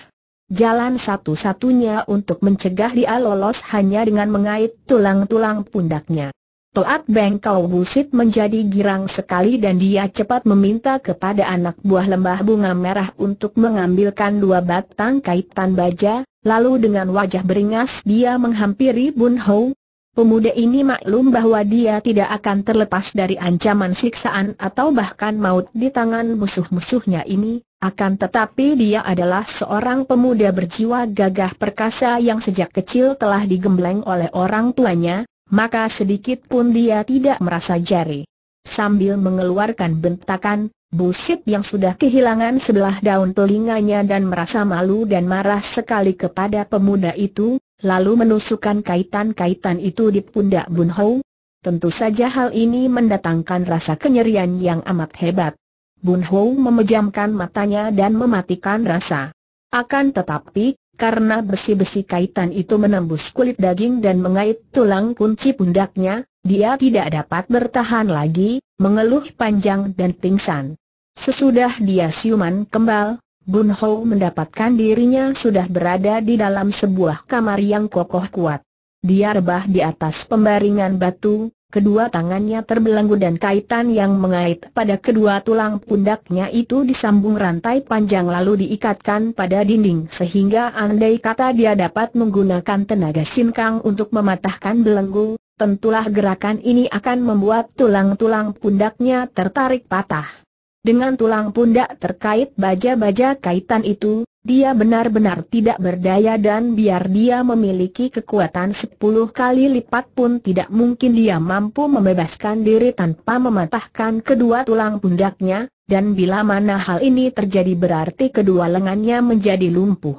Jalan satu-satunya untuk mencegah dia lolos hanya dengan mengait tulang-tulang pundaknya. Toat bengkau Busit menjadi girang sekali dan dia cepat meminta kepada anak buah lembah bunga merah untuk mengambilkan dua batang kaitan baja, lalu dengan wajah beringas dia menghampiri Bun Hou, Pemuda ini maklum bahwa dia tidak akan terlepas dari ancaman siksaan atau bahkan maut di tangan musuh-musuhnya ini, akan tetapi dia adalah seorang pemuda berjiwa gagah perkasa yang sejak kecil telah digembleng oleh orang tuanya, maka sedikit pun dia tidak merasa jari. Sambil mengeluarkan bentakan, Busit yang sudah kehilangan sebelah daun telinganya dan merasa malu dan marah sekali kepada pemuda itu, lalu menusukkan kaitan-kaitan itu di pundak Bun Hou. Tentu saja hal ini mendatangkan rasa kenyerian yang amat hebat. Bun Hou memejamkan matanya dan mematikan rasa. Akan tetapi, karena besi-besi kaitan itu menembus kulit daging dan mengait tulang kunci pundaknya, dia tidak dapat bertahan lagi, mengeluh panjang dan pingsan. Sesudah dia siuman kembali. Bun Ho mendapatkan dirinya sudah berada di dalam sebuah kamar yang kokoh kuat. Dia rebah di atas pembaringan batu, kedua tangannya terbelenggu dan kaitan yang mengait pada kedua tulang pundaknya itu disambung rantai panjang lalu diikatkan pada dinding sehingga andai kata dia dapat menggunakan tenaga sinkang untuk mematahkan belenggu, tentulah gerakan ini akan membuat tulang-tulang pundaknya tertarik patah. Dengan tulang pundak terkait baja-baja kaitan itu, dia benar-benar tidak berdaya dan biar dia memiliki kekuatan sepuluh kali lipat pun tidak mungkin dia mampu membebaskan diri tanpa mematahkan kedua tulang pundaknya, dan bila mana hal ini terjadi berarti kedua lengannya menjadi lumpuh.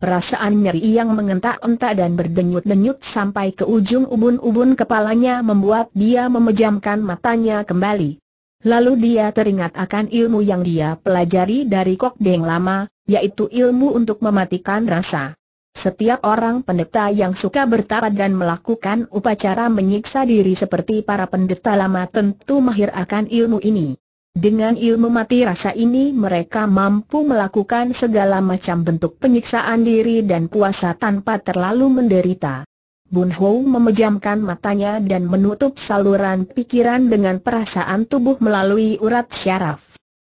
Perasaan nyeri yang mengentak-entak dan berdenyut-denyut sampai ke ujung ubun-ubun kepalanya membuat dia memejamkan matanya kembali. Lalu dia teringat akan ilmu yang dia pelajari dari Kok Deng Lama, yaitu ilmu untuk mematikan rasa. Setiap orang pendeta yang suka bertapa dan melakukan upacara menyiksa diri seperti para pendeta lama tentu mahir akan ilmu ini. Dengan ilmu mati rasa ini mereka mampu melakukan segala macam bentuk penyiksaan diri dan puasa tanpa terlalu menderita. Bun Hou memejamkan matanya dan menutup saluran pikiran dengan perasaan tubuh melalui urat syaraf.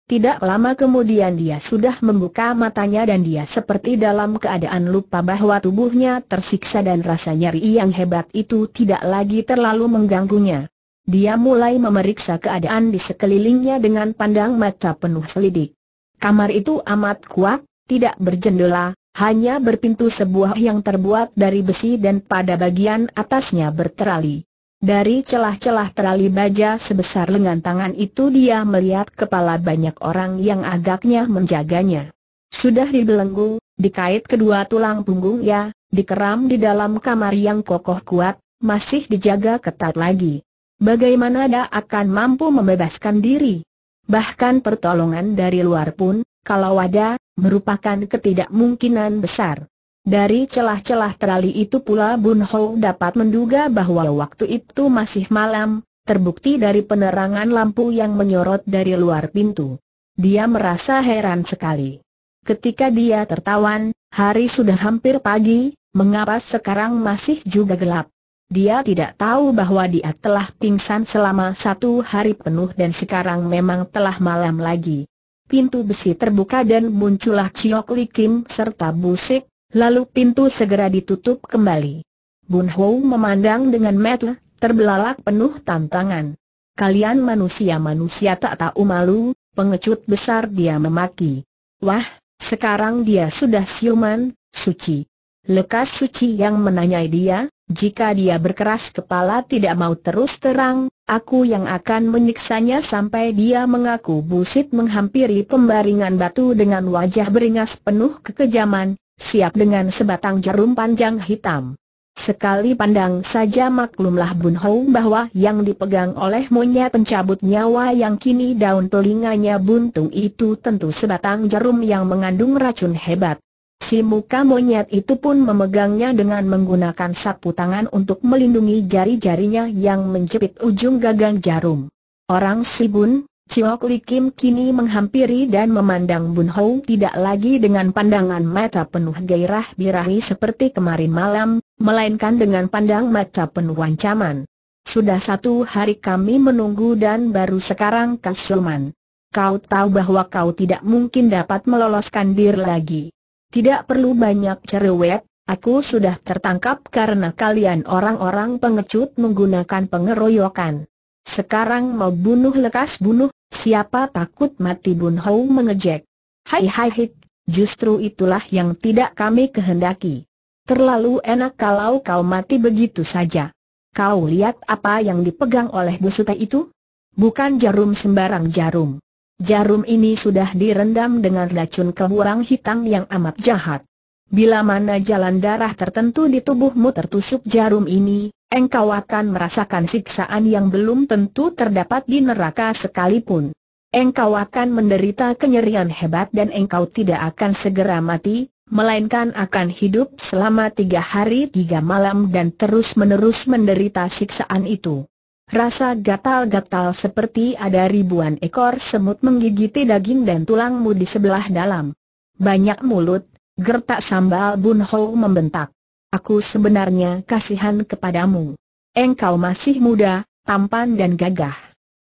Tidak lama kemudian dia sudah membuka matanya dan dia seperti dalam keadaan lupa bahwa tubuhnya tersiksa dan rasa nyeri yang hebat itu tidak lagi terlalu mengganggunya. Dia mulai memeriksa keadaan di sekelilingnya dengan pandang mata penuh selidik. Kamar itu amat kuat, tidak berjendela, hanya berpintu sebuah yang terbuat dari besi dan pada bagian atasnya berterali. Dari celah-celah terali baja sebesar lengan tangan itu dia melihat kepala banyak orang yang agaknya menjaganya. Sudah dibelenggu, dikait kedua tulang punggung ya, dikeram di dalam kamar yang kokoh kuat, masih dijaga ketat lagi. Bagaimana dia akan mampu membebaskan diri? Bahkan pertolongan dari luar pun, kalau ada, merupakan ketidakmungkinan besar. Dari celah-celah terali itu pula Bun Ho dapat menduga bahwa waktu itu masih malam, terbukti dari penerangan lampu yang menyorot dari luar pintu. Dia merasa heran sekali. Ketika dia tertawan, hari sudah hampir pagi, mengapa sekarang masih juga gelap? Dia tidak tahu bahwa dia telah pingsan selama satu hari penuh dan sekarang memang telah malam lagi pintu besi terbuka dan muncullah Chiok Li Kim serta Busik, lalu pintu segera ditutup kembali. Bun Ho memandang dengan metel, terbelalak penuh tantangan. Kalian manusia-manusia tak tahu malu, pengecut besar dia memaki. Wah, sekarang dia sudah siuman, suci. Lekas suci yang menanyai dia, jika dia berkeras kepala tidak mau terus terang, Aku yang akan menyiksanya sampai dia mengaku busit menghampiri pembaringan batu dengan wajah beringas penuh kekejaman, siap dengan sebatang jarum panjang hitam. Sekali pandang saja maklumlah Bun Hou bahwa yang dipegang oleh monyet pencabut nyawa yang kini daun telinganya buntung itu tentu sebatang jarum yang mengandung racun hebat. Si muka monyet itu pun memegangnya dengan menggunakan sapu tangan untuk melindungi jari-jarinya yang menjepit ujung gagang jarum. Orang Sibun, Chiok Li Kim kini menghampiri dan memandang Bun Hou tidak lagi dengan pandangan mata penuh gairah birahi seperti kemarin malam, melainkan dengan pandang mata penuh ancaman. Sudah satu hari kami menunggu dan baru sekarang Kasuman. Kau tahu bahwa kau tidak mungkin dapat meloloskan diri lagi. Tidak perlu banyak cerewet, aku sudah tertangkap karena kalian orang-orang pengecut menggunakan pengeroyokan. Sekarang mau bunuh lekas bunuh, siapa takut mati Bun Hou mengejek. Hai hai hik, justru itulah yang tidak kami kehendaki. Terlalu enak kalau kau mati begitu saja. Kau lihat apa yang dipegang oleh busuta itu? Bukan jarum sembarang jarum. Jarum ini sudah direndam dengan racun keburang hitam yang amat jahat. Bila mana jalan darah tertentu di tubuhmu tertusuk jarum ini, engkau akan merasakan siksaan yang belum tentu terdapat di neraka sekalipun. Engkau akan menderita kenyerian hebat dan engkau tidak akan segera mati, melainkan akan hidup selama tiga hari tiga malam dan terus-menerus menderita siksaan itu. Rasa gatal-gatal seperti ada ribuan ekor semut menggigiti daging dan tulangmu di sebelah dalam. Banyak mulut, gertak sambal Bun Ho membentak. Aku sebenarnya kasihan kepadamu. Engkau masih muda, tampan dan gagah.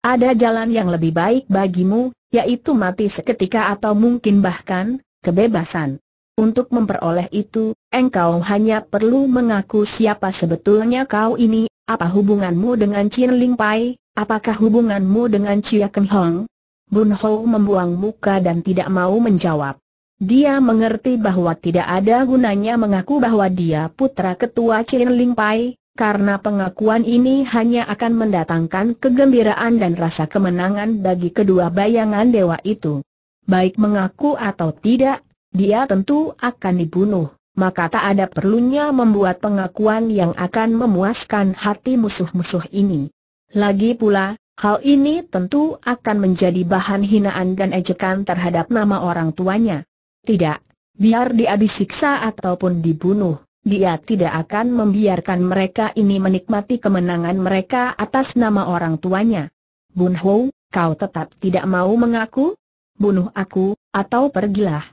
Ada jalan yang lebih baik bagimu, yaitu mati seketika atau mungkin bahkan, kebebasan. Untuk memperoleh itu, engkau hanya perlu mengaku siapa sebetulnya kau ini apa hubunganmu dengan Chin Ling Pai? Apakah hubunganmu dengan Chia Ken Hong? Bun Ho membuang muka dan tidak mau menjawab. Dia mengerti bahwa tidak ada gunanya mengaku bahwa dia putra ketua Chin Ling Pai, karena pengakuan ini hanya akan mendatangkan kegembiraan dan rasa kemenangan bagi kedua bayangan dewa itu. Baik mengaku atau tidak, dia tentu akan dibunuh maka tak ada perlunya membuat pengakuan yang akan memuaskan hati musuh-musuh ini. Lagi pula, hal ini tentu akan menjadi bahan hinaan dan ejekan terhadap nama orang tuanya. Tidak, biar dia disiksa ataupun dibunuh, dia tidak akan membiarkan mereka ini menikmati kemenangan mereka atas nama orang tuanya. Bun Hou, kau tetap tidak mau mengaku? Bunuh aku, atau pergilah.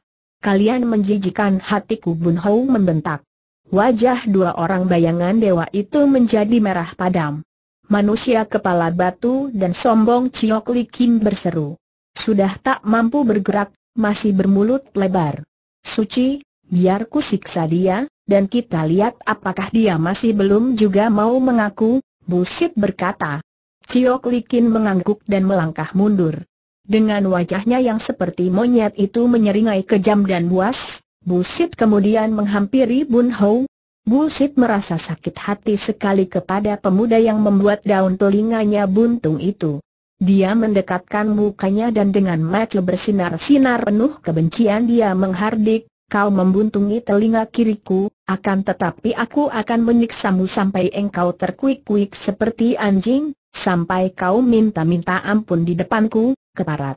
Kalian menjijikan hatiku Bun Hou membentak. Wajah dua orang bayangan dewa itu menjadi merah padam. Manusia kepala batu dan sombong Chiok Li Kim berseru. Sudah tak mampu bergerak, masih bermulut lebar. Suci, biar ku siksa dia, dan kita lihat apakah dia masih belum juga mau mengaku, Busit berkata. Chiok Kim mengangguk dan melangkah mundur. Dengan wajahnya yang seperti monyet itu menyeringai kejam dan buas, Busit kemudian menghampiri Bun Hou. Busit merasa sakit hati sekali kepada pemuda yang membuat daun telinganya buntung itu. Dia mendekatkan mukanya dan dengan mata bersinar-sinar penuh kebencian dia menghardik, kau membuntungi telinga kiriku, akan tetapi aku akan menyiksamu sampai engkau terkuik-kuik seperti anjing, sampai kau minta-minta ampun di depanku, Keparat.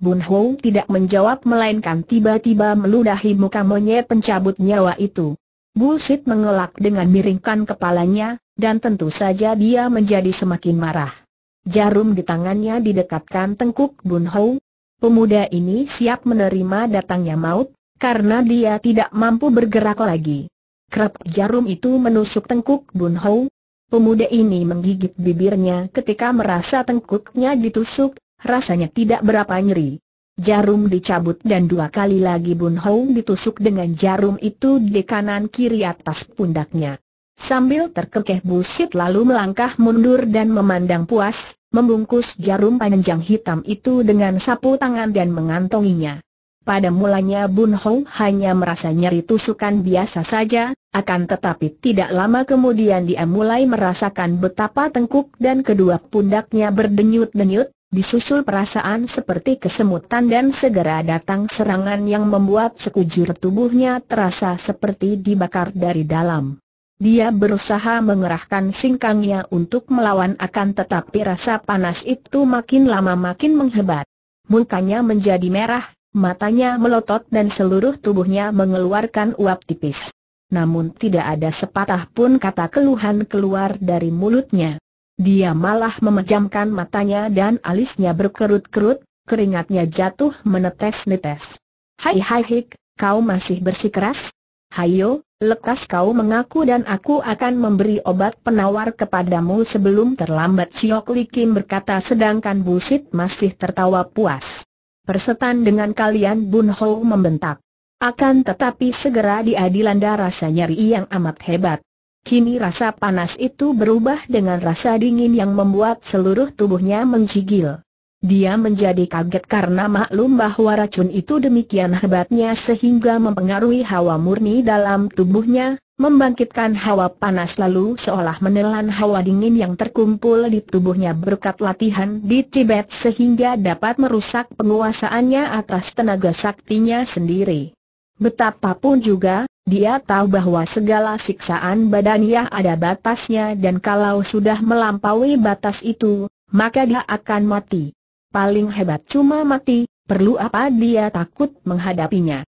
Bun Hou tidak menjawab melainkan tiba-tiba meludahi muka monyet pencabut nyawa itu. Sit mengelak dengan miringkan kepalanya, dan tentu saja dia menjadi semakin marah. Jarum di tangannya didekatkan tengkuk Bun Hou. Pemuda ini siap menerima datangnya maut, karena dia tidak mampu bergerak lagi. Kerap jarum itu menusuk tengkuk Bun Hou. Pemuda ini menggigit bibirnya ketika merasa tengkuknya ditusuk, rasanya tidak berapa nyeri. Jarum dicabut dan dua kali lagi Bun Hong ditusuk dengan jarum itu di kanan kiri atas pundaknya. Sambil terkekeh busit lalu melangkah mundur dan memandang puas, membungkus jarum panjang hitam itu dengan sapu tangan dan mengantonginya. Pada mulanya Bun Hong hanya merasa nyeri tusukan biasa saja, akan tetapi tidak lama kemudian dia mulai merasakan betapa tengkuk dan kedua pundaknya berdenyut-denyut, disusul perasaan seperti kesemutan dan segera datang serangan yang membuat sekujur tubuhnya terasa seperti dibakar dari dalam. Dia berusaha mengerahkan singkangnya untuk melawan akan tetapi rasa panas itu makin lama makin menghebat. Mukanya menjadi merah, matanya melotot dan seluruh tubuhnya mengeluarkan uap tipis. Namun tidak ada sepatah pun kata keluhan keluar dari mulutnya. Dia malah memejamkan matanya dan alisnya berkerut-kerut, keringatnya jatuh menetes-netes. Hai hai hik, kau masih bersikeras? Hayo, lekas kau mengaku dan aku akan memberi obat penawar kepadamu sebelum terlambat Siok Kim berkata sedangkan Busit masih tertawa puas. Persetan dengan kalian Bun Ho membentak. Akan tetapi segera diadilanda darah rasa nyeri yang amat hebat. Kini rasa panas itu berubah dengan rasa dingin yang membuat seluruh tubuhnya menjigil. Dia menjadi kaget karena maklum bahwa racun itu demikian hebatnya sehingga mempengaruhi hawa murni dalam tubuhnya, membangkitkan hawa panas lalu seolah menelan hawa dingin yang terkumpul di tubuhnya berkat latihan di Tibet sehingga dapat merusak penguasaannya atas tenaga saktinya sendiri. Betapapun juga, dia tahu bahwa segala siksaan badaniah ada batasnya dan kalau sudah melampaui batas itu, maka dia akan mati. Paling hebat cuma mati, perlu apa dia takut menghadapinya.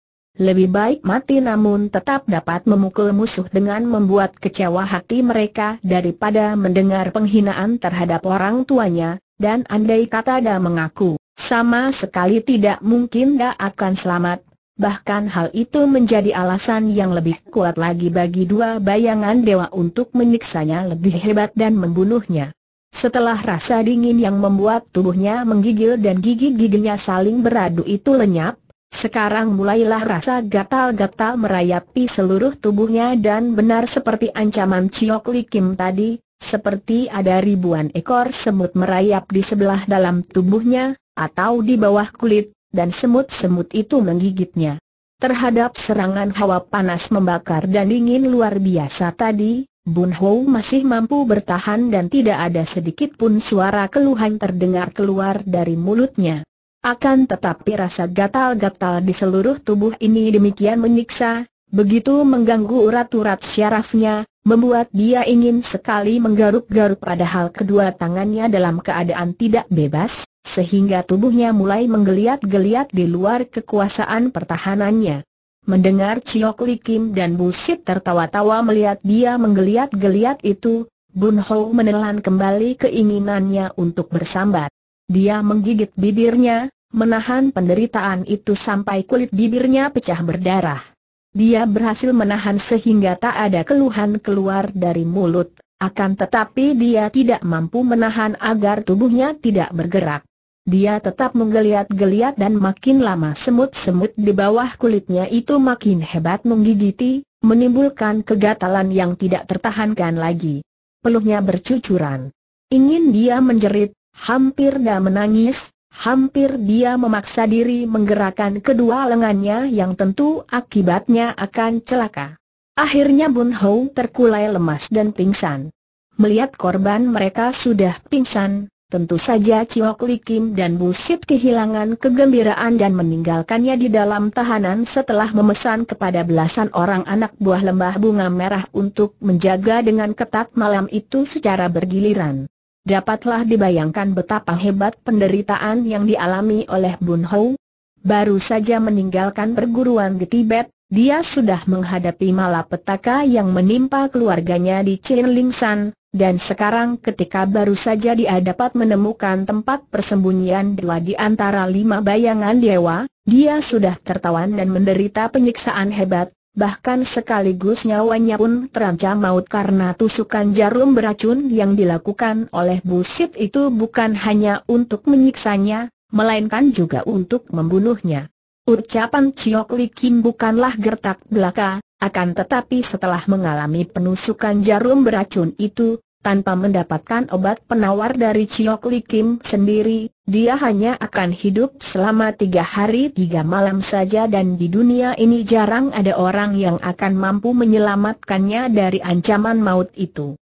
Lebih baik mati namun tetap dapat memukul musuh dengan membuat kecewa hati mereka daripada mendengar penghinaan terhadap orang tuanya, dan andai kata dia mengaku, sama sekali tidak mungkin dia akan selamat, bahkan hal itu menjadi alasan yang lebih kuat lagi bagi dua bayangan dewa untuk menyiksanya lebih hebat dan membunuhnya. Setelah rasa dingin yang membuat tubuhnya menggigil dan gigi-giginya saling beradu itu lenyap, sekarang mulailah rasa gatal-gatal merayapi seluruh tubuhnya dan benar seperti ancaman Chiok Li Kim tadi, seperti ada ribuan ekor semut merayap di sebelah dalam tubuhnya, atau di bawah kulit, dan semut-semut itu menggigitnya. Terhadap serangan hawa panas membakar dan dingin luar biasa tadi, Bun Hou masih mampu bertahan dan tidak ada sedikit pun suara keluhan terdengar keluar dari mulutnya. Akan tetapi rasa gatal-gatal di seluruh tubuh ini demikian menyiksa, begitu mengganggu urat-urat syarafnya, membuat dia ingin sekali menggaruk-garuk padahal kedua tangannya dalam keadaan tidak bebas, sehingga tubuhnya mulai menggeliat-geliat di luar kekuasaan pertahanannya. Mendengar Chiok Li Kim dan Busit tertawa-tawa melihat dia menggeliat-geliat itu, Bun Ho menelan kembali keinginannya untuk bersambat. Dia menggigit bibirnya, menahan penderitaan itu sampai kulit bibirnya pecah berdarah. Dia berhasil menahan sehingga tak ada keluhan keluar dari mulut, akan tetapi dia tidak mampu menahan agar tubuhnya tidak bergerak. Dia tetap menggeliat-geliat dan makin lama semut-semut di bawah kulitnya itu makin hebat menggigiti, menimbulkan kegatalan yang tidak tertahankan lagi. Peluhnya bercucuran. Ingin dia menjerit, hampir dia menangis, hampir dia memaksa diri menggerakkan kedua lengannya yang tentu akibatnya akan celaka. Akhirnya Bun Hou terkulai lemas dan pingsan. Melihat korban mereka sudah pingsan, tentu saja Chiok Li Kim dan Sip kehilangan kegembiraan dan meninggalkannya di dalam tahanan setelah memesan kepada belasan orang anak buah lembah bunga merah untuk menjaga dengan ketat malam itu secara bergiliran. Dapatlah dibayangkan betapa hebat penderitaan yang dialami oleh Bun Hou. Baru saja meninggalkan perguruan di Tibet, dia sudah menghadapi malapetaka yang menimpa keluarganya di San, dan sekarang ketika baru saja dia dapat menemukan tempat persembunyian dua di antara lima bayangan dewa, dia sudah tertawan dan menderita penyiksaan hebat, bahkan sekaligus nyawanya pun terancam maut karena tusukan jarum beracun yang dilakukan oleh Busit itu bukan hanya untuk menyiksanya, melainkan juga untuk membunuhnya. Ucapan Chiok Li Kim bukanlah gertak belaka, akan tetapi setelah mengalami penusukan jarum beracun itu, tanpa mendapatkan obat penawar dari Chiok Li Kim sendiri, dia hanya akan hidup selama tiga hari tiga malam saja dan di dunia ini jarang ada orang yang akan mampu menyelamatkannya dari ancaman maut itu.